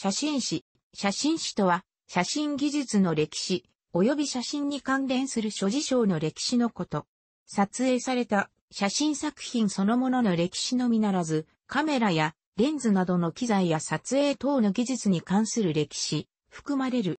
写真史。写真史とは、写真技術の歴史、及び写真に関連する諸事象の歴史のこと。撮影された写真作品そのものの歴史のみならず、カメラやレンズなどの機材や撮影等の技術に関する歴史、含まれる。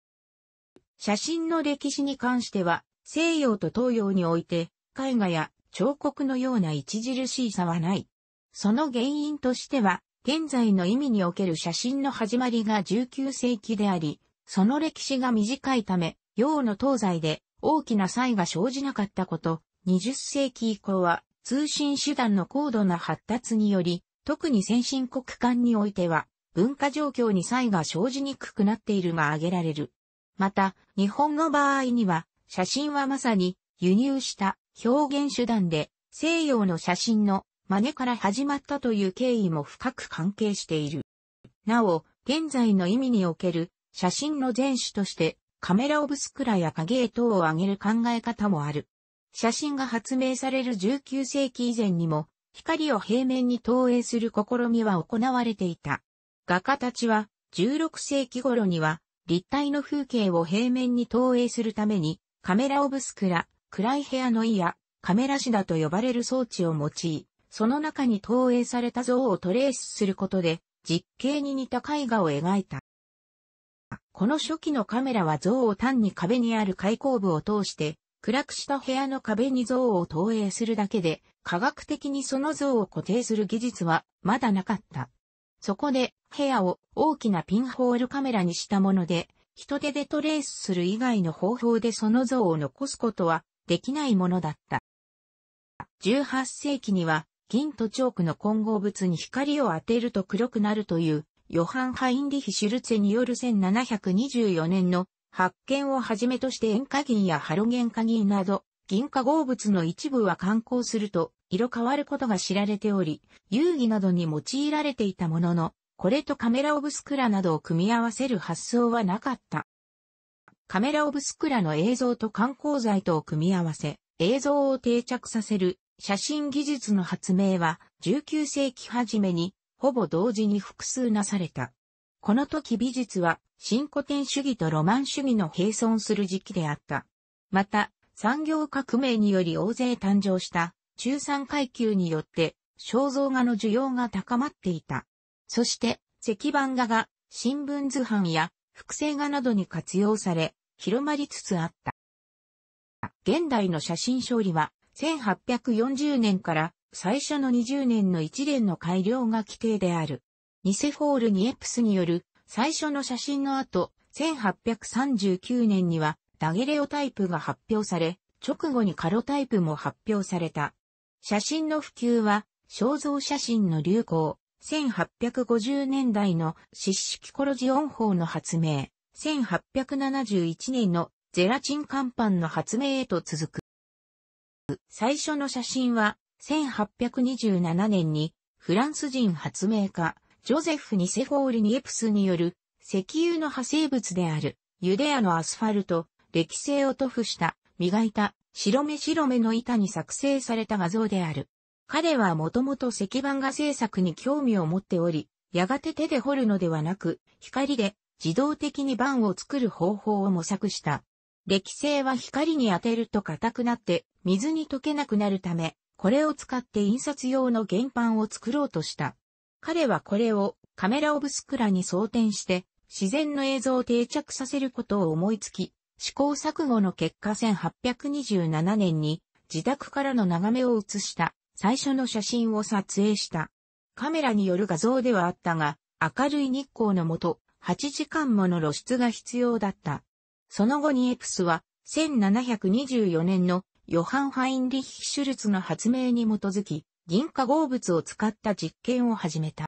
写真の歴史に関しては、西洋と東洋において、絵画や彫刻のような著しい差はない。その原因としては、現在の意味における写真の始まりが19世紀であり、その歴史が短いため、洋の東西で大きな差異が生じなかったこと、20世紀以降は通信手段の高度な発達により、特に先進国間においては、文化状況に差異が生じにくくなっているが挙げられる。また、日本の場合には、写真はまさに輸入した表現手段で、西洋の写真の真似から始まったという経緯も深く関係している。なお、現在の意味における写真の前種としてカメラオブスクラや影絵等を挙げる考え方もある。写真が発明される19世紀以前にも光を平面に投影する試みは行われていた。画家たちは16世紀頃には立体の風景を平面に投影するためにカメラオブスクラ、暗い部屋の家、やカメラシダと呼ばれる装置を用い、その中に投影された像をトレースすることで、実景に似た絵画を描いた。この初期のカメラは像を単に壁にある開口部を通して、暗くした部屋の壁に像を投影するだけで、科学的にその像を固定する技術はまだなかった。そこで、部屋を大きなピンホールカメラにしたもので、人手でトレースする以外の方法でその像を残すことはできないものだった。18世紀には銀とチョークの混合物に光を当てると黒くなるという、ヨハン・ハインリヒ・シュルツェによる1724年の発見をはじめとして塩化銀やハロゲン化銀など、銀化合物の一部は観光すると色変わることが知られており、遊戯などに用いられていたものの、これとカメラオブスクラなどを組み合わせる発想はなかった。カメラオブスクラの映像と観光材とを組み合わせ、映像を定着させる写真技術の発明は19世紀初めにほぼ同時に複数なされた。この時美術は新古典主義とロマン主義の並存する時期であった。また、産業革命により大勢誕生した中産階級によって肖像画の需要が高まっていた。そして、石版画が新聞図版や複製画などに活用され、広まりつつあった。現代の写真処理は1840年から最初の20年の一連の改良が規定である。ニセフォール・ニエプスによる最初の写真の後、1839年にはダゲレオタイプが発表され、直後にカロタイプも発表された。写真の普及は、肖像写真の流行、1850年代の湿式コロジオン法の発明、1871年のゼラチン乾板の発明へと続く。最初の写真は、1827年に、フランス人発明家、ジョゼフ・ニセフォール・ニエプスによる、石油の派生物である、ユデアのアスファルト、歴性を塗布した、磨いた、白目白目の板に作成された画像である。彼はもともと石版画制作に興味を持っており、やがて手で彫るのではなく、光で自動的に版を作る方法を模索した。歴成は光に当てると硬くなって水に溶けなくなるため、これを使って印刷用の原版を作ろうとした。彼はこれをカメラオブスクラに装填して自然の映像を定着させることを思いつき、試行錯誤の結果1827年に自宅からの眺めを写した最初の写真を撮影した。カメラによる画像ではあったが、明るい日光のもと、8時間もの露出が必要だった。その後にエプスは、1724年のヨハン・ハインリッヒ・シュルツの発明に基づき、銀化合物を使った実験を始めた。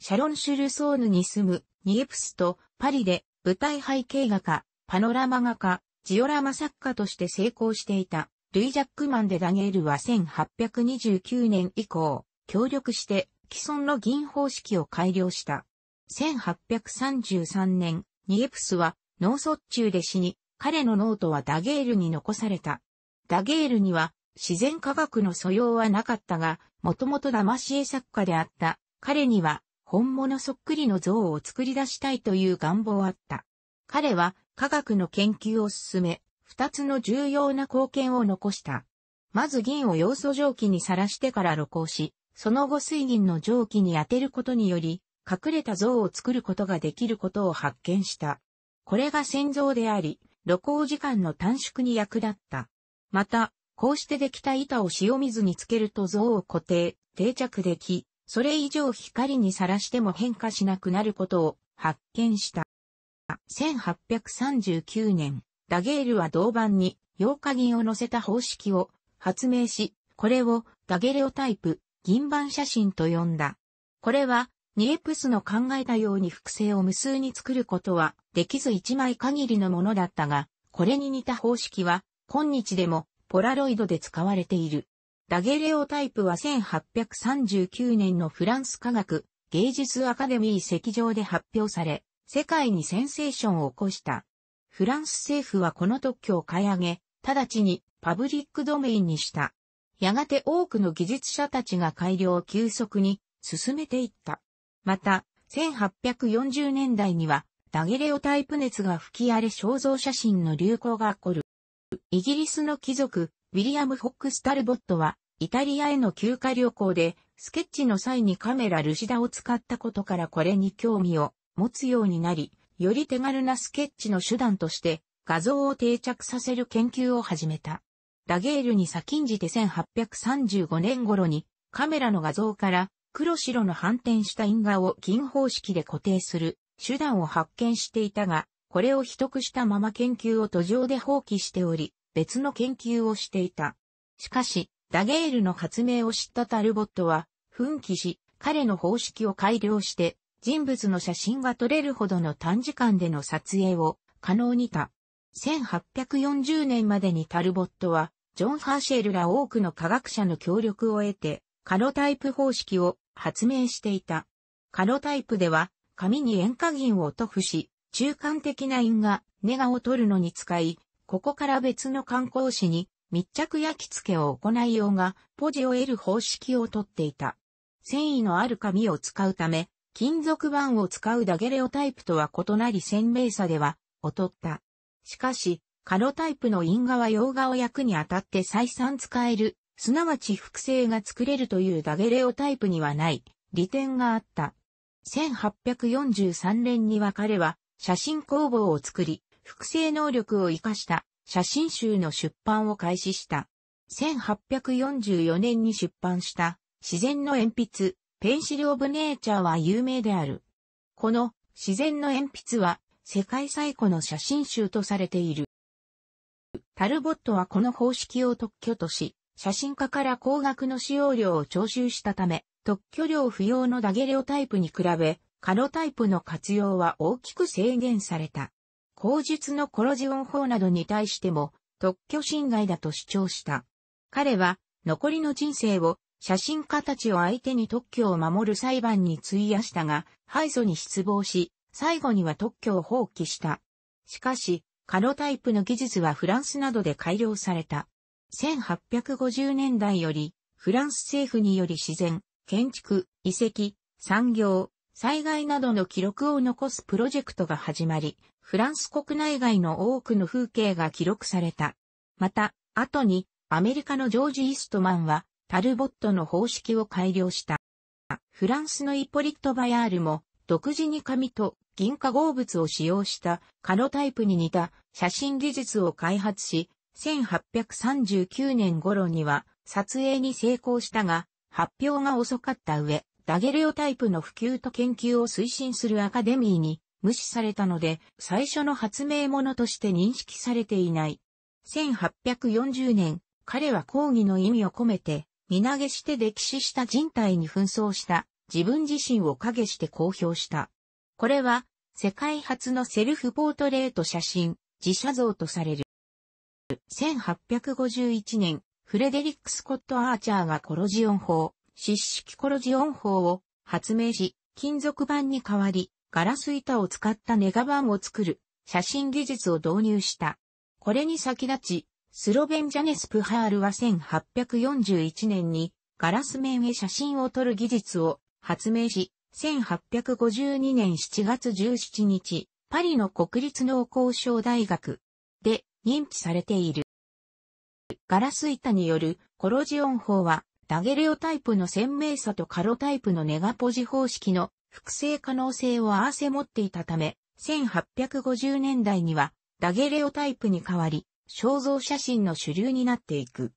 シャロン・シュルソーヌに住むニエプスとパリで舞台背景画家、パノラマ画家、ジオラマ作家として成功していたルイ・ジャックマンでダニエルは1829年以降、協力して既存の銀方式を改良した。1833年、ニエプスは脳卒中で死に、彼のノートはダゲールに残された。ダゲールには自然科学の素養はなかったが、もともと騙し絵作家であった彼には本物そっくりの像を作り出したいという願望あった。彼は科学の研究を進め、二つの重要な貢献を残した。まず銀を要素蒸気にさらしてから露光し、その後水銀の蒸気に当てることにより、隠れた像を作ることができることを発見した。これが先造であり、露光時間の短縮に役立った。また、こうしてできた板を塩水につけると像を固定、定着でき、それ以上光にさらしても変化しなくなることを発見した。1839年、ダゲールは銅板に溶化銀を乗せた方式を発明し、これをダゲレオタイプ、銀板写真と呼んだ。これはニエプスの考えたように複製を無数に作ることはできず一枚限りのものだったが、これに似た方式は今日でもポラロイドで使われている。ダゲレオタイプは1839年のフランス科学芸術アカデミー席上で発表され、世界にセンセーションを起こした。フランス政府はこの特許を買い上げ、直ちにパブリックドメインにした。やがて多くの技術者たちが改良を急速に進めていった。また、1840年代には、ダゲレオタイプ熱が吹き荒れ肖像写真の流行が起こる。イギリスの貴族、ウィリアム・フォックス・タルボットは、イタリアへの休暇旅行で、スケッチの際にカメラルシダを使ったことからこれに興味を持つようになり、より手軽なスケッチの手段として、画像を定着させる研究を始めた。ダゲールに先んじて1835年頃に、カメラの画像から黒白の反転した因果を金方式で固定する手段を発見していたが、これを秘匿したまま研究を途上で放棄しており、別の研究をしていた。しかし、ダゲールの発明を知ったタルボットは、奮起し、彼の方式を改良して、人物の写真が撮れるほどの短時間での撮影を可能にた。1840年までにタルボットは、ジョン・ハーシェルら多くの科学者の協力を得て、カロタイプ方式を発明していた。カロタイプでは、紙に塩化銀を塗布し、中間的な印がネガを取るのに使い、ここから別の観光誌に密着焼き付けを行いようが、ポジを得る方式をとっていた。繊維のある紙を使うため、金属板を使うダゲレオタイプとは異なり鮮明さでは劣った。しかし、カロタイプの印画は洋画を役にあたって再三使えるすなわち複製が作れるというダゲレオタイプにはない、利点があった。1843年には彼は写真工房を作り、複製能力を活かした写真集の出版を開始した。1844年に出版した自然の鉛筆、ペンシル・オブ・ネーチャーは有名である。この自然の鉛筆は世界最古の写真集とされている。タルボットはこの方式を特許とし、写真家から高額の使用料を徴収したため、特許料不要のダゲレオタイプに比べ、カロタイプの活用は大きく制限された。口述のコロジオン法などに対しても特許侵害だと主張した。彼は残りの人生を写真家たちを相手に特許を守る裁判に費やしたが、敗訴に失望し、最後には特許を放棄した。しかし、カロタイプの技術はフランスなどで改良された。1850年代より、フランス政府により自然、建築、遺跡、産業、災害などの記録を残すプロジェクトが始まり、フランス国内外の多くの風景が記録された。また、後に、アメリカのジョージ・イーストマンは、タルボットの方式を改良した。フランスのイポリット・バヤールも、独自に紙と銀化合物を使用したカノタイプに似た写真技術を開発し、1839年頃には撮影に成功したが、発表が遅かった上、ダゲレオタイプの普及と研究を推進するアカデミーに無視されたので、最初の発明者として認識されていない。1840年、彼は抗議の意味を込めて、身投げして溺死した人体に紛争した自分自身を影して公表した。これは世界初のセルフポートレート写真、自写像とされる。1851年、フレデリック・スコット・アーチャーがコロジオン法、湿式コロジオン法を発明し、金属板に代わり、ガラス板を使ったネガ板を作る、写真技術を導入した。これに先立ち、スロベンジャネス・プハールは1841年に、ガラス面へ写真を撮る技術を発明し、1852年7月17日、パリの国立農工商大学認知されている。ガラス板によるコロジオン法は、ダゲレオタイプの鮮明さとカロタイプのネガポジ方式の複製可能性を合わせ持っていたため、1850年代にはダゲレオタイプに変わり、肖像写真の主流になっていく。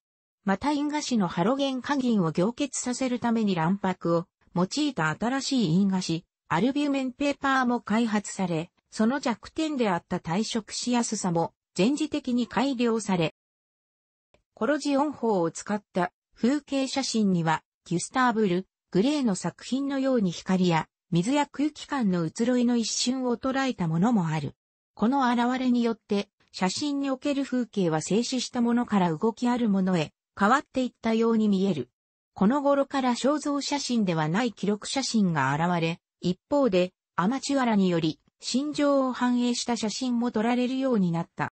また因果子のハロゲン加銀を凝結させるために卵白を用いた新しい因果子、アルビュメンペーパーも開発され、その弱点であった退色しやすさも全自的に改良され、コロジオン法を使った風景写真には、ギュスターブル、グレーの作品のように光や水や空気感の移ろいの一瞬を捉えたものもある。この現れによって、写真における風景は静止したものから動きあるものへ変わっていったように見える。この頃から肖像写真ではない記録写真が現れ、一方でアマチュアらにより心情を反映した写真も撮られるようになった。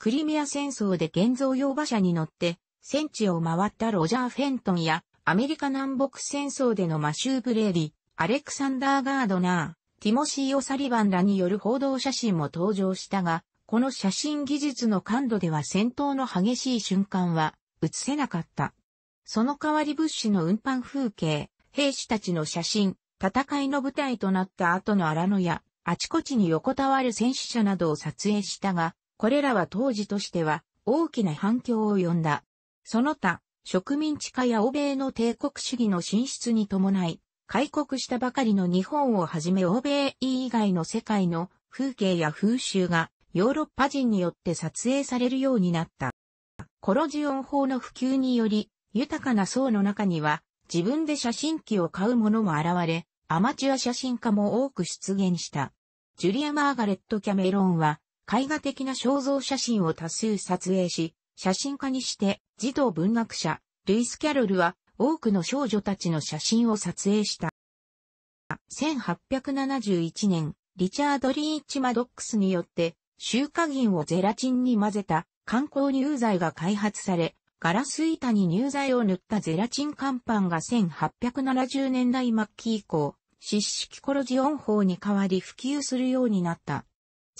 クリミア戦争で現像用馬車に乗って、戦地を回ったロジャー・フェントンや、アメリカ南北戦争でのマシュー・ブレーリ、アレクサンダー・ガードナー、ティモシー・オサリバンらによる報道写真も登場したが、この写真技術の感度では戦闘の激しい瞬間は映せなかった。その代わり物資の運搬風景、兵士たちの写真、戦いの舞台となった後の荒野や、あちこちに横たわる戦死者などを撮影したが、これらは当時としては大きな反響を呼んだ。その他、植民地化や欧米の帝国主義の進出に伴い、開国したばかりの日本をはじめ欧米以外の世界の風景や風習がヨーロッパ人によって撮影されるようになった。コロジオン法の普及により、豊かな層の中には自分で写真機を買う者も現れ、アマチュア写真家も多く出現した。ジュリア・マーガレット・キャメロンは絵画的な肖像写真を多数撮影し、写真家にして児童文学者、ルイス・キャロルは多くの少女たちの写真を撮影した。1871年、リチャード・リーチ・マドックスによって、集荷銀をゼラチンに混ぜた観光乳剤が開発され、ガラス板に乳剤を塗ったゼラチン乾板が1870年代末期以降、湿式コロジオン法に代わり普及するようになった。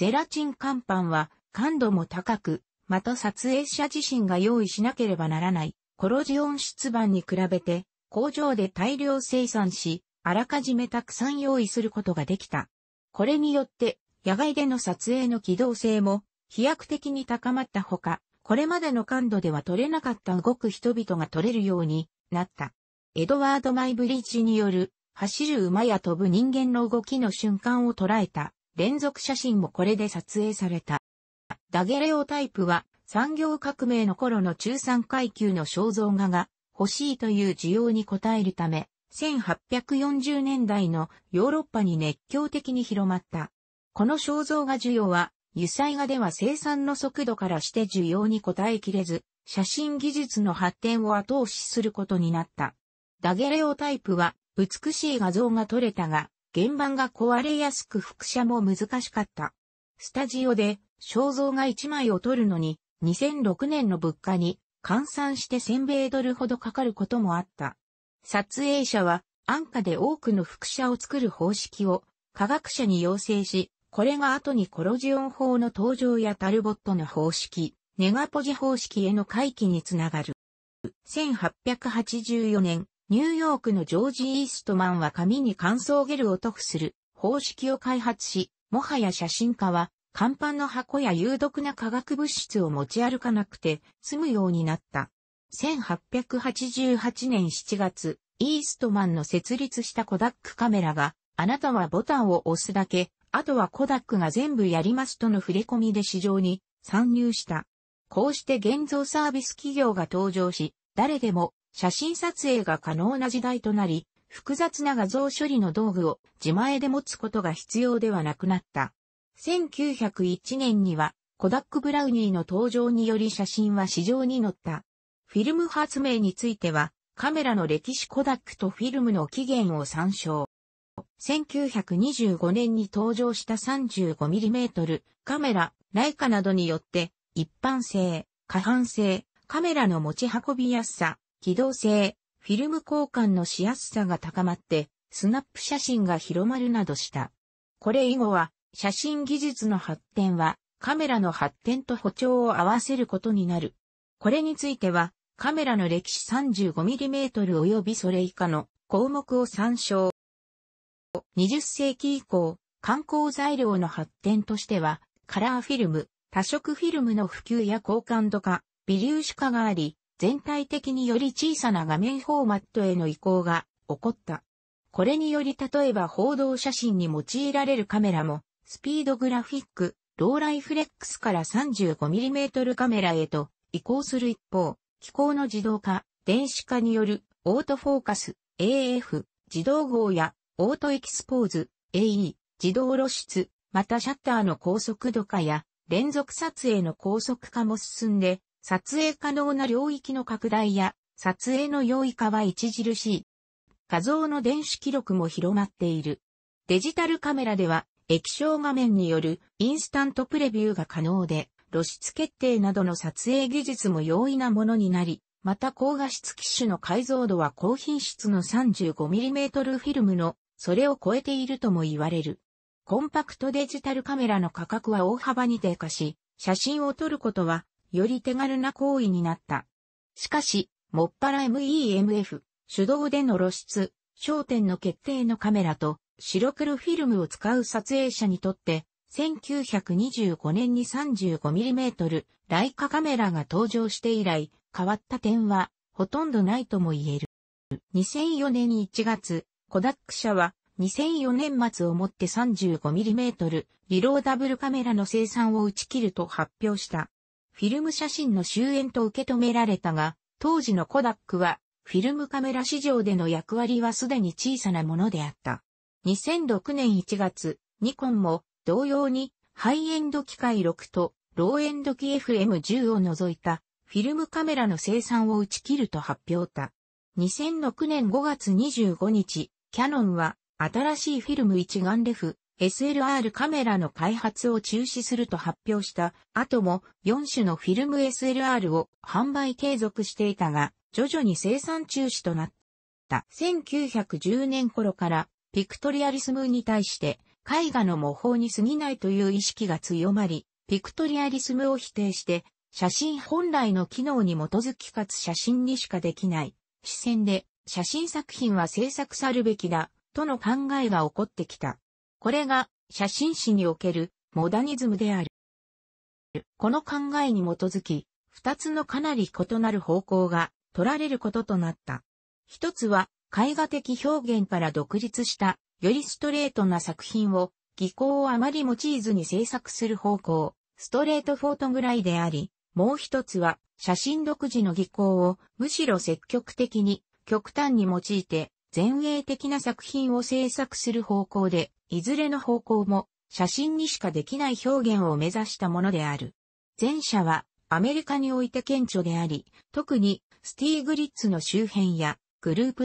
ゼラチン乾板は感度も高く、また撮影者自身が用意しなければならない、コロジオン出版に比べて、工場で大量生産し、あらかじめたくさん用意することができた。これによって、野外での撮影の機動性も飛躍的に高まったほか、これまでの感度では取れなかった動く人々が撮れるようになった。エドワード・マイブリッジによる走る馬や飛ぶ人間の動きの瞬間を捉えた連続写真もこれで撮影された。ダゲレオタイプは産業革命の頃の中産階級の肖像画が欲しいという需要に応えるため、1840年代のヨーロッパに熱狂的に広まった。この肖像画需要は、油彩画では生産の速度からして需要に応えきれず、写真技術の発展を後押しすることになった。ダゲレオタイプは美しい画像が撮れたが、原版が壊れやすく複写も難しかった。スタジオで肖像画1枚を撮るのに2006年の物価に換算して1000米ドルほどかかることもあった。撮影者は安価で多くの副写を作る方式を科学者に要請し、これが後にコロジオン法の登場やタルボットの方式、ネガポジ方式への回帰につながる。1884年、ニューヨークのジョージ・イーストマンは紙に乾燥ゲルを塗布する方式を開発し、もはや写真家は、乾板の箱や有毒な化学物質を持ち歩かなくて済むようになった。1888年7月、イーストマンの設立したコダックカメラが、あなたはボタンを押すだけ、あとはコダックが全部やりますとの触れ込みで市場に参入した。こうして現像サービス企業が登場し、誰でも写真撮影が可能な時代となり、複雑な画像処理の道具を自前で持つことが必要ではなくなった。1901年には、コダック・ブラウニーの登場により写真は市場に乗った。フィルム発明については、カメラの歴史コダックとフィルムの起源を参照。1925年に登場した 35mm カメラ、ライカなどによって、一般性、可搬性、カメラの持ち運びやすさ、機動性、フィルム交換のしやすさが高まって、スナップ写真が広まるなどした。これ以後は、写真技術の発展は、カメラの発展と歩調を合わせることになる。これについては、カメラの歴史 35mm 及びそれ以下の項目を参照。20世紀以降、観光材料の発展としては、カラーフィルム、多色フィルムの普及や交換度化、微粒子化があり、全体的により小さな画面フォーマットへの移行が起こった。これにより例えば報道写真に用いられるカメラも、スピードグラフィック、ローライフレックスから 35mm カメラへと移行する一方、機構の自動化、電子化によるオートフォーカス、AF、自動号やオートエキスポーズ、AE、自動露出、またシャッターの高速度化や連続撮影の高速化も進んで、撮影可能な領域の拡大や、撮影の容易化は著しい。画像の電子記録も広まっている。デジタルカメラでは、液晶画面によるインスタントプレビューが可能で、露出決定などの撮影技術も容易なものになり、また高画質機種の解像度は高品質の 35mm フィルムの、それを超えているとも言われる。コンパクトデジタルカメラの価格は大幅に低下し、写真を撮ることはより手軽な行為になった。しかし、もっぱら MEMF、手動での露出、焦点の決定のカメラと白黒フィルムを使う撮影者にとって、1925年に 35mm ライカカメラが登場して以来、変わった点はほとんどないとも言える。2004年1月、コダック社は2004年末をもって 35mm リローダブルカメラの生産を打ち切ると発表した。フィルム写真の終焉と受け止められたが、当時のコダックは、フィルムカメラ市場での役割はすでに小さなものであった。2006年1月、ニコンも同様にハイエンド機械6とローエンド機 FM10 を除いたフィルムカメラの生産を打ち切ると発表た。2006年5月25日、キャノンは新しいフィルム一眼レフ SLR カメラの開発を中止すると発表した後も4種のフィルム SLR を販売継続していたが、徐々に生産中止となった。1910年頃からピクトリアリスムに対して絵画の模倣に過ぎないという意識が強まり、ピクトリアリスムを否定して写真本来の機能に基づきかつ写真にしかできない視線で写真作品は制作さるべきだとの考えが起こってきた。これが写真史におけるモダニズムである。この考えに基づき、二つのかなり異なる方向が取られることとなった。一つは、絵画的表現から独立した、よりストレートな作品を、技巧をあまり用いずに制作する方向、ストレートフォートぐらいであり、もう一つは、写真独自の技巧を、むしろ積極的に、極端に用いて、前衛的な作品を制作する方向で、いずれの方向も写真にしかできない表現を目指したものである。前者はアメリカにおいて顕著であり、特にスティーグリッツの周辺やグループ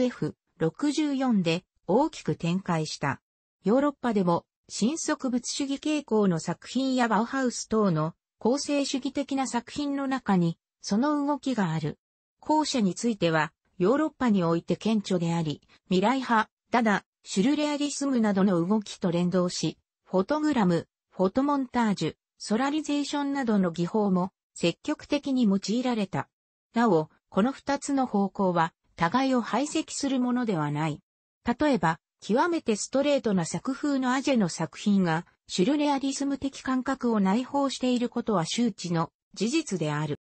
F64 で大きく展開した。ヨーロッパでも新速物主義傾向の作品やバウハウス等の構成主義的な作品の中にその動きがある。後者についてはヨーロッパにおいて顕著であり、未来派、ただ、シュルレアリスムなどの動きと連動し、フォトグラム、フォトモンタージュ、ソラリゼーションなどの技法も積極的に用いられた。なお、この二つの方向は互いを排斥するものではない。例えば、極めてストレートな作風のアジェの作品が、シュルレアリスム的感覚を内包していることは周知の事実である。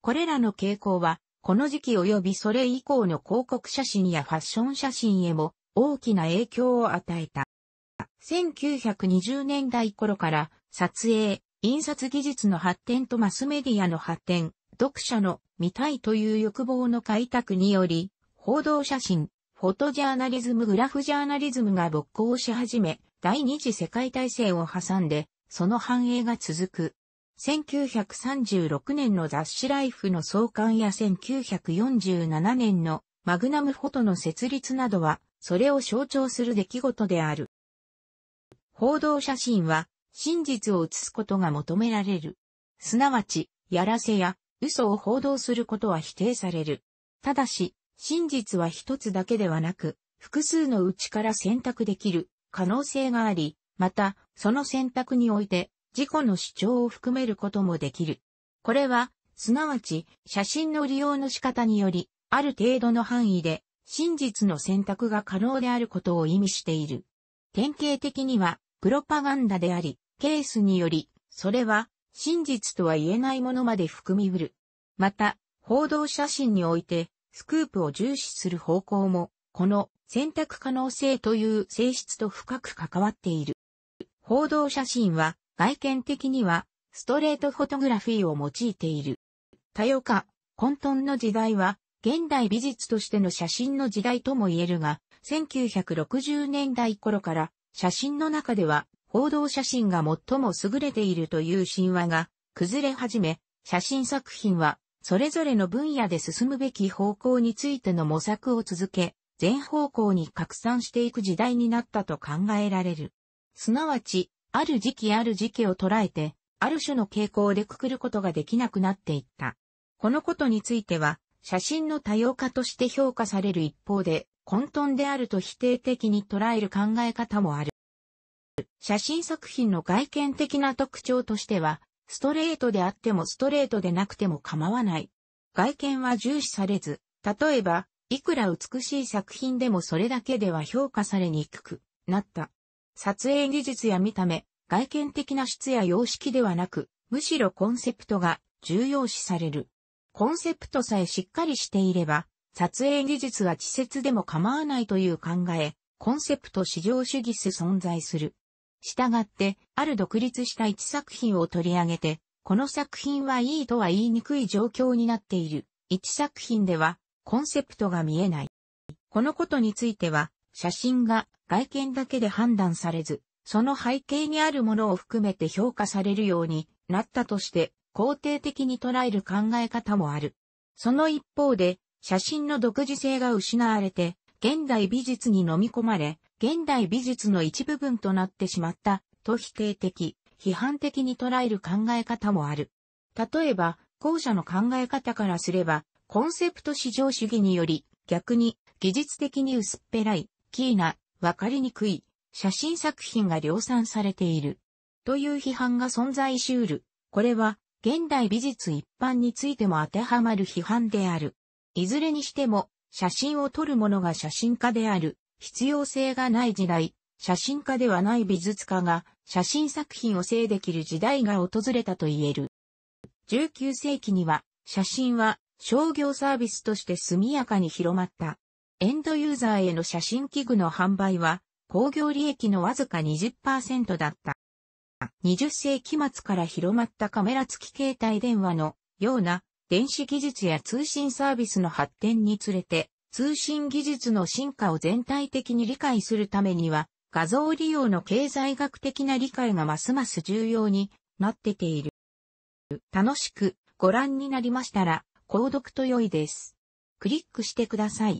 これらの傾向は、この時期及びそれ以降の広告写真やファッション写真へも大きな影響を与えた。1920年代頃から撮影、印刷技術の発展とマスメディアの発展、読者の見たいという欲望の開拓により、報道写真、フォトジャーナリズム、グラフジャーナリズムが勃興し始め、第二次世界大戦を挟んで、その繁栄が続く。1936年の雑誌ライフの創刊や1947年のマグナムフォトの設立などは、それを象徴する出来事である。報道写真は、真実を写すことが求められる。すなわち、やらせや嘘を報道することは否定される。ただし、真実は一つだけではなく、複数のうちから選択できる可能性があり、また、その選択において、自己の主張を含めることもできる。これは、すなわち、写真の利用の仕方により、ある程度の範囲で、真実の選択が可能であることを意味している。典型的には、プロパガンダであり、ケースにより、それは、真実とは言えないものまで含みうる。また、報道写真において、スクープを重視する方向も、この選択可能性という性質と深く関わっている。報道写真は、外見的には、ストレートフォトグラフィーを用いている。多様化、混沌の時代は、現代美術としての写真の時代とも言えるが、1960年代頃から写真の中では報道写真が最も優れているという神話が崩れ始め、写真作品はそれぞれの分野で進むべき方向についての模索を続け、全方向に拡散していく時代になったと考えられる。すなわち、ある時期ある時期を捉えて、ある種の傾向でくくることができなくなっていった。このことについては、写真の多様化として評価される一方で、混沌であると否定的に捉える考え方もある。写真作品の外見的な特徴としては、ストレートであってもストレートでなくても構わない。外見は重視されず、例えば、いくら美しい作品でもそれだけでは評価されにくくなった。撮影技術や見た目、外見的な質や様式ではなく、むしろコンセプトが重要視される。コンセプトさえしっかりしていれば、撮影技術は稚拙でも構わないという考え、コンセプト至上主義す存在する。したがって、ある独立した一作品を取り上げて、この作品はいいとは言いにくい状況になっている。一作品では、コンセプトが見えない。このことについては、写真が外見だけで判断されず、その背景にあるものを含めて評価されるようになったとして、肯定的に捉える考え方もある。その一方で、写真の独自性が失われて、現代美術に飲み込まれ、現代美術の一部分となってしまった、と否定的、批判的に捉える考え方もある。例えば、後者の考え方からすれば、コンセプト至上主義により、逆に、技術的に薄っぺらい、キーなわかりにくい写真作品が量産されている。という批判が存在しうる。これは現代美術一般についても当てはまる批判である。いずれにしても写真を撮る者が写真家である必要性がない時代、写真家ではない美術家が写真作品を制できる時代が訪れたと言える。19世紀には写真は商業サービスとして速やかに広まった。エンドユーザーへの写真器具の販売は、工業利益のわずか20%だった。20世紀末から広まったカメラ付き携帯電話のような電子技術や通信サービスの発展につれて、通信技術の進化を全体的に理解するためには、画像利用の経済学的な理解がますます重要になってている。楽しくご覧になりましたら、購読と良いです。クリックしてください。